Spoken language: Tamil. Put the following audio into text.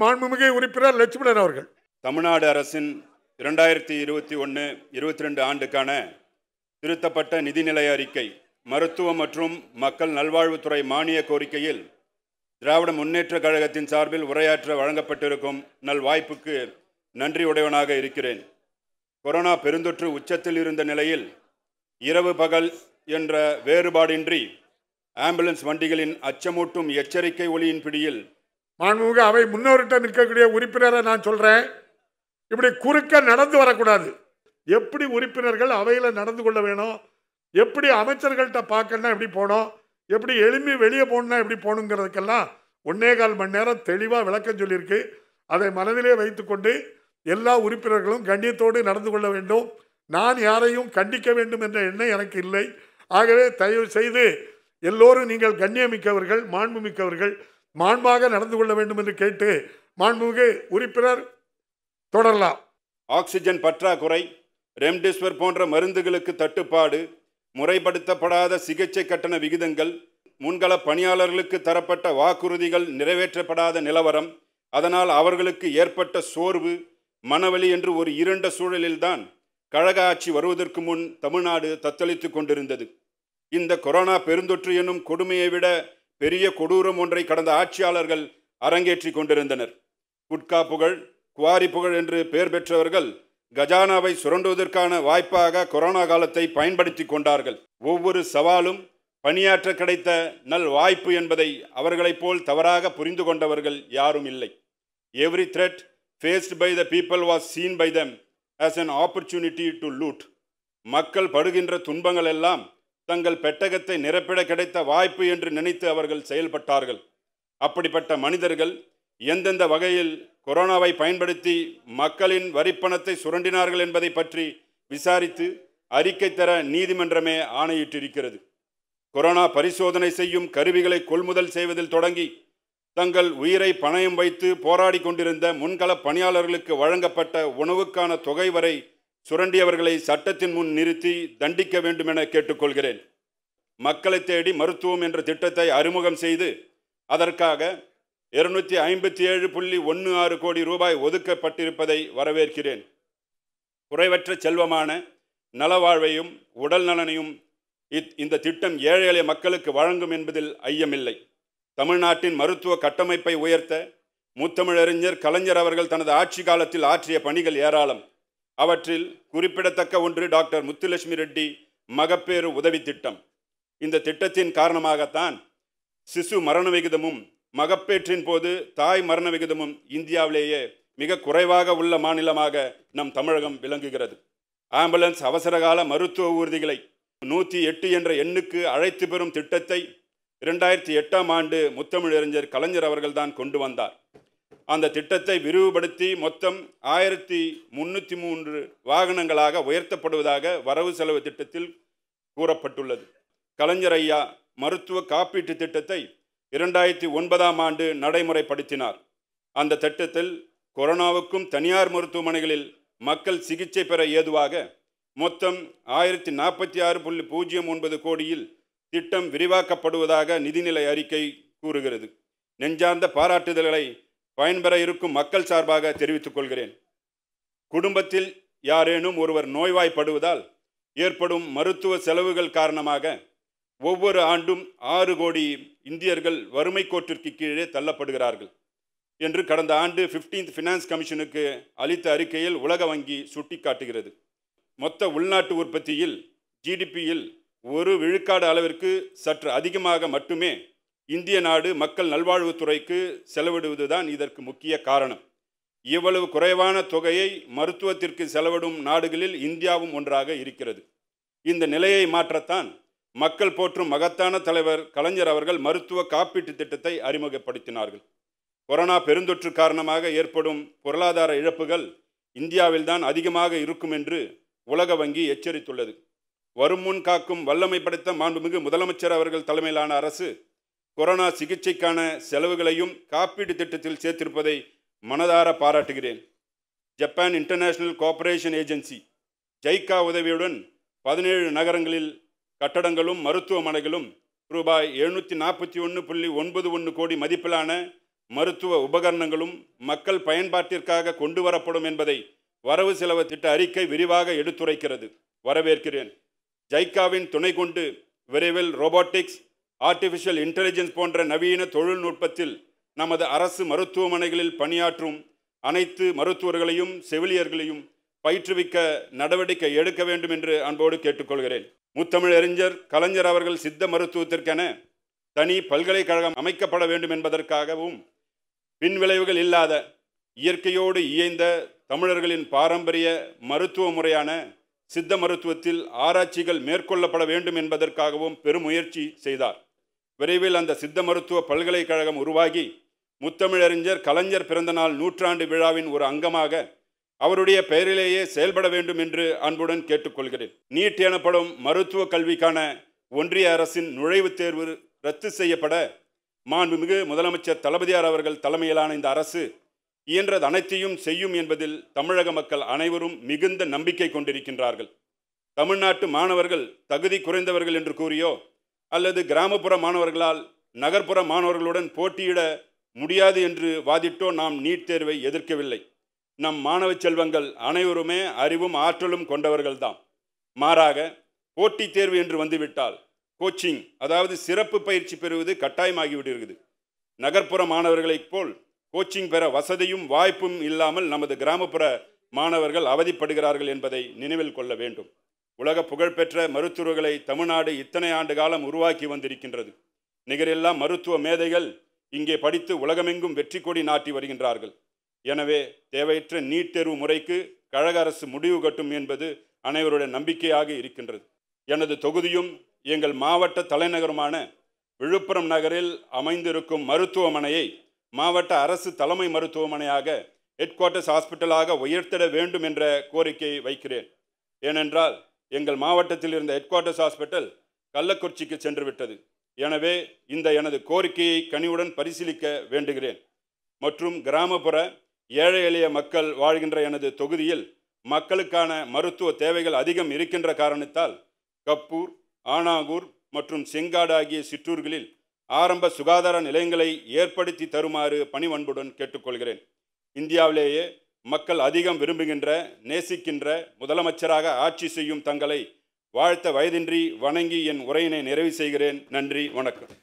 மாண்புமிகு உறுப்பினர் லட்சுமணன் அவர்கள் தமிழ்நாடு அரசின் இரண்டாயிரத்தி இருபத்தி ஒன்று இருபத்தி ரெண்டு ஆண்டுக்கான திருத்தப்பட்ட நிதிநிலை அறிக்கை மருத்துவம் மற்றும் மக்கள் நல்வாழ்வுத்துறை மானிய கோரிக்கையில் திராவிட முன்னேற்ற கழகத்தின் சார்பில் உரையாற்ற வழங்கப்பட்டிருக்கும் நல் வாய்ப்புக்கு உடையவனாக இருக்கிறேன் கொரோனா பெருந்தொற்று உச்சத்தில் இருந்த நிலையில் இரவு பகல் என்ற வேறுபாடின்றி ஆம்புலன்ஸ் வண்டிகளின் அச்சமூட்டும் எச்சரிக்கை ஒளியின் பிடியில் மாண்புமிகு அவை முன்னோர்கிட்ட நிற்கக்கூடிய உறுப்பினரை நான் சொல்கிறேன் இப்படி குறுக்க நடந்து வரக்கூடாது எப்படி உறுப்பினர்கள் அவையில் நடந்து கொள்ள வேணும் எப்படி அமைச்சர்கள்ட்ட பார்க்கணும்னா எப்படி போகணும் எப்படி எளிமை வெளியே போகணுன்னா எப்படி போகணுங்கிறதுக்கெல்லாம் ஒன்னே கால் மணி நேரம் தெளிவாக விளக்கம் சொல்லியிருக்கு அதை மனதிலே வைத்துக்கொண்டு எல்லா உறுப்பினர்களும் கண்ணியத்தோடு நடந்து கொள்ள வேண்டும் நான் யாரையும் கண்டிக்க வேண்டும் என்ற எண்ணம் எனக்கு இல்லை ஆகவே தயவு செய்து எல்லோரும் நீங்கள் கண்ணியமிக்கவர்கள் மாண்புமிக்கவர்கள் மாண்பாக நடந்து கொள்ள வேண்டும் என்று கேட்டு மாண்புமிகு உறுப்பினர் தொடரலாம் ஆக்சிஜன் பற்றாக்குறை ரெம்டெசிவிர் போன்ற மருந்துகளுக்கு தட்டுப்பாடு முறைப்படுத்தப்படாத சிகிச்சை கட்டண விகிதங்கள் முன்கள பணியாளர்களுக்கு தரப்பட்ட வாக்குறுதிகள் நிறைவேற்றப்படாத நிலவரம் அதனால் அவர்களுக்கு ஏற்பட்ட சோர்வு மனவெளி என்று ஒரு இருண்ட சூழலில்தான் கழக ஆட்சி வருவதற்கு முன் தமிழ்நாடு தத்தளித்து கொண்டிருந்தது இந்த கொரோனா பெருந்தொற்று எனும் கொடுமையை விட பெரிய கொடூரம் ஒன்றை கடந்த ஆட்சியாளர்கள் அரங்கேற்றி கொண்டிருந்தனர் குட்கா புகழ் குவாரி புகழ் என்று பெயர் பெற்றவர்கள் கஜானாவை சுரண்டுவதற்கான வாய்ப்பாக கொரோனா காலத்தை பயன்படுத்தி கொண்டார்கள் ஒவ்வொரு சவாலும் பணியாற்ற கிடைத்த நல் வாய்ப்பு என்பதை அவர்களைப் போல் தவறாக புரிந்து கொண்டவர்கள் யாரும் இல்லை every thread faced by the people was seen by them as an opportunity to loot மக்கள் படுகின்ற துன்பங்கள் எல்லாம் தங்கள் பெட்டகத்தை நிரப்பிட கிடைத்த வாய்ப்பு என்று நினைத்து அவர்கள் செயல்பட்டார்கள் அப்படிப்பட்ட மனிதர்கள் எந்தெந்த வகையில் கொரோனாவை பயன்படுத்தி மக்களின் வரிப்பணத்தை சுரண்டினார்கள் என்பதை பற்றி விசாரித்து அறிக்கை தர நீதிமன்றமே ஆணையிட்டிருக்கிறது கொரோனா பரிசோதனை செய்யும் கருவிகளை கொள்முதல் செய்வதில் தொடங்கி தங்கள் உயிரை பணயம் வைத்து போராடி கொண்டிருந்த முன்களப் பணியாளர்களுக்கு வழங்கப்பட்ட உணவுக்கான தொகை வரை சுரண்டியவர்களை சட்டத்தின் முன் நிறுத்தி தண்டிக்க வேண்டுமென கேட்டுக்கொள்கிறேன் மக்களை தேடி மருத்துவம் என்ற திட்டத்தை அறிமுகம் செய்து அதற்காக இருநூற்றி ஐம்பத்தி ஏழு புள்ளி ஒன்று ஆறு கோடி ரூபாய் ஒதுக்கப்பட்டிருப்பதை வரவேற்கிறேன் குறைவற்ற செல்வமான நலவாழ்வையும் உடல் நலனையும் இத் இந்த திட்டம் ஏழை எளிய மக்களுக்கு வழங்கும் என்பதில் ஐயமில்லை தமிழ்நாட்டின் மருத்துவ கட்டமைப்பை உயர்த்த முத்தமிழறிஞர் கலைஞர் அவர்கள் தனது ஆட்சி காலத்தில் ஆற்றிய பணிகள் ஏராளம் அவற்றில் குறிப்பிடத்தக்க ஒன்று டாக்டர் முத்துலட்சுமி ரெட்டி மகப்பேறு உதவி திட்டம் இந்த திட்டத்தின் காரணமாகத்தான் சிசு மரண விகிதமும் மகப்பேற்றின் போது தாய் மரண விகிதமும் இந்தியாவிலேயே மிக குறைவாக உள்ள மாநிலமாக நம் தமிழகம் விளங்குகிறது ஆம்புலன்ஸ் அவசரகால மருத்துவ ஊர்திகளை நூற்றி எட்டு என்ற எண்ணுக்கு அழைத்து பெறும் திட்டத்தை இரண்டாயிரத்தி எட்டாம் ஆண்டு முத்தமிழறிஞர் கலைஞர் அவர்கள்தான் கொண்டு வந்தார் அந்த திட்டத்தை விரிவுபடுத்தி மொத்தம் ஆயிரத்தி முன்னூற்றி மூன்று வாகனங்களாக உயர்த்தப்படுவதாக வரவு செலவு திட்டத்தில் கூறப்பட்டுள்ளது கலைஞர் ஐயா மருத்துவ காப்பீட்டு திட்டத்தை இரண்டாயிரத்தி ஒன்பதாம் ஆண்டு நடைமுறைப்படுத்தினார் அந்த திட்டத்தில் கொரோனாவுக்கும் தனியார் மருத்துவமனைகளில் மக்கள் சிகிச்சை பெற ஏதுவாக மொத்தம் ஆயிரத்தி நாற்பத்தி ஆறு புள்ளி பூஜ்ஜியம் ஒன்பது கோடியில் திட்டம் விரிவாக்கப்படுவதாக நிதிநிலை அறிக்கை கூறுகிறது நெஞ்சார்ந்த பாராட்டுதல்களை பயன்பெற இருக்கும் மக்கள் சார்பாக தெரிவித்துக் கொள்கிறேன் குடும்பத்தில் யாரேனும் ஒருவர் நோய்வாய்ப்படுவதால் ஏற்படும் மருத்துவ செலவுகள் காரணமாக ஒவ்வொரு ஆண்டும் ஆறு கோடி இந்தியர்கள் வறுமை கோட்டிற்கு கீழே தள்ளப்படுகிறார்கள் என்று கடந்த ஆண்டு ஃபிஃப்டீன்த் ஃபினான்ஸ் கமிஷனுக்கு அளித்த அறிக்கையில் உலக வங்கி சுட்டிக்காட்டுகிறது மொத்த உள்நாட்டு உற்பத்தியில் ஜிடிபியில் ஒரு விழுக்காடு அளவிற்கு சற்று அதிகமாக மட்டுமே இந்திய நாடு மக்கள் நல்வாழ்வுத்துறைக்கு செலவிடுவது தான் இதற்கு முக்கிய காரணம் இவ்வளவு குறைவான தொகையை மருத்துவத்திற்கு செலவிடும் நாடுகளில் இந்தியாவும் ஒன்றாக இருக்கிறது இந்த நிலையை மாற்றத்தான் மக்கள் போற்றும் மகத்தான தலைவர் கலைஞர் அவர்கள் மருத்துவ காப்பீட்டு திட்டத்தை அறிமுகப்படுத்தினார்கள் கொரோனா பெருந்தொற்று காரணமாக ஏற்படும் பொருளாதார இழப்புகள் இந்தியாவில்தான் அதிகமாக இருக்கும் என்று உலக வங்கி எச்சரித்துள்ளது வரும் முன் காக்கும் வல்லமை படைத்த மாண்புமிகு முதலமைச்சர் அவர்கள் தலைமையிலான அரசு கொரோனா சிகிச்சைக்கான செலவுகளையும் காப்பீடு திட்டத்தில் சேர்த்திருப்பதை மனதார பாராட்டுகிறேன் Japan International Cooperation Agency JICA உதவியுடன் பதினேழு நகரங்களில் கட்டடங்களும் மருத்துவமனைகளும் ரூபாய் எழுநூற்றி நாற்பத்தி ஒன்று புள்ளி ஒன்பது ஒன்று கோடி மதிப்பிலான மருத்துவ உபகரணங்களும் மக்கள் பயன்பாட்டிற்காக கொண்டு வரப்படும் என்பதை வரவு செலவு திட்ட அறிக்கை விரிவாக எடுத்துரைக்கிறது வரவேற்கிறேன் ஜைக்காவின் துணை கொண்டு விரைவில் ரோபோட்டிக்ஸ் ஆர்டிஃபிஷியல் இன்டெலிஜென்ஸ் போன்ற நவீன தொழில்நுட்பத்தில் நமது அரசு மருத்துவமனைகளில் பணியாற்றும் அனைத்து மருத்துவர்களையும் செவிலியர்களையும் பயிற்றுவிக்க நடவடிக்கை எடுக்க வேண்டும் என்று அன்போடு கேட்டுக்கொள்கிறேன் முத்தமிழ் அறிஞர் கலைஞர் அவர்கள் சித்த மருத்துவத்திற்கென தனி பல்கலைக்கழகம் அமைக்கப்பட வேண்டும் என்பதற்காகவும் பின்விளைவுகள் இல்லாத இயற்கையோடு இயைந்த தமிழர்களின் பாரம்பரிய மருத்துவ முறையான சித்த மருத்துவத்தில் ஆராய்ச்சிகள் மேற்கொள்ளப்பட வேண்டும் என்பதற்காகவும் பெருமுயற்சி செய்தார் விரைவில் அந்த சித்த மருத்துவ பல்கலைக்கழகம் உருவாகி முத்தமிழறிஞர் கலைஞர் பிறந்தநாள் நூற்றாண்டு விழாவின் ஒரு அங்கமாக அவருடைய பெயரிலேயே செயல்பட வேண்டும் என்று அன்புடன் கேட்டுக்கொள்கிறேன் நீட் எனப்படும் மருத்துவ கல்விக்கான ஒன்றிய அரசின் நுழைவுத் தேர்வு ரத்து செய்யப்பட மாண்புமிகு முதலமைச்சர் தளபதியார் அவர்கள் தலைமையிலான இந்த அரசு இயன்றது அனைத்தையும் செய்யும் என்பதில் தமிழக மக்கள் அனைவரும் மிகுந்த நம்பிக்கை கொண்டிருக்கின்றார்கள் தமிழ்நாட்டு மாணவர்கள் தகுதி குறைந்தவர்கள் என்று கூறியோ அல்லது கிராமப்புற மாணவர்களால் நகர்ப்புற மாணவர்களுடன் போட்டியிட முடியாது என்று வாதிட்டோ நாம் நீட் தேர்வை எதிர்க்கவில்லை நம் மாணவ செல்வங்கள் அனைவருமே அறிவும் ஆற்றலும் கொண்டவர்கள்தான் மாறாக போட்டித் தேர்வு என்று வந்துவிட்டால் கோச்சிங் அதாவது சிறப்பு பயிற்சி பெறுவது கட்டாயமாகிவிடுகிறது நகர்ப்புற மாணவர்களைப் போல் கோச்சிங் பெற வசதியும் வாய்ப்பும் இல்லாமல் நமது கிராமப்புற மாணவர்கள் அவதிப்படுகிறார்கள் என்பதை நினைவில் கொள்ள வேண்டும் உலக புகழ்பெற்ற மருத்துவர்களை தமிழ்நாடு இத்தனை ஆண்டு காலம் உருவாக்கி வந்திருக்கின்றது நிகரெல்லாம் மருத்துவ மேதைகள் இங்கே படித்து உலகமெங்கும் வெற்றி கொடி நாட்டி வருகின்றார்கள் எனவே தேவையற்ற நீட் தேர்வு முறைக்கு கழக அரசு முடிவு கட்டும் என்பது அனைவருடைய நம்பிக்கையாக இருக்கின்றது எனது தொகுதியும் எங்கள் மாவட்ட தலைநகருமான விழுப்புரம் நகரில் அமைந்திருக்கும் மருத்துவமனையை மாவட்ட அரசு தலைமை மருத்துவமனையாக ஹெட் குவார்ட்டர்ஸ் ஹாஸ்பிட்டலாக உயர்த்திட வேண்டும் என்ற கோரிக்கையை வைக்கிறேன் ஏனென்றால் எங்கள் மாவட்டத்தில் இருந்த ஹெட் குவார்ட்டர்ஸ் ஹாஸ்பிட்டல் கள்ளக்குறிச்சிக்கு சென்று விட்டது எனவே இந்த எனது கோரிக்கையை கனிவுடன் பரிசீலிக்க வேண்டுகிறேன் மற்றும் கிராமப்புற ஏழை எளிய மக்கள் வாழ்கின்ற எனது தொகுதியில் மக்களுக்கான மருத்துவ தேவைகள் அதிகம் இருக்கின்ற காரணத்தால் கப்பூர் ஆனாகூர் மற்றும் செங்காடு ஆகிய சிற்றூர்களில் ஆரம்ப சுகாதார நிலையங்களை ஏற்படுத்தி தருமாறு பணிவன்புடன் கேட்டுக்கொள்கிறேன் இந்தியாவிலேயே மக்கள் அதிகம் விரும்புகின்ற நேசிக்கின்ற முதலமைச்சராக ஆட்சி செய்யும் தங்களை வாழ்த்த வயதின்றி வணங்கி என் உரையினை நிறைவு செய்கிறேன் நன்றி வணக்கம்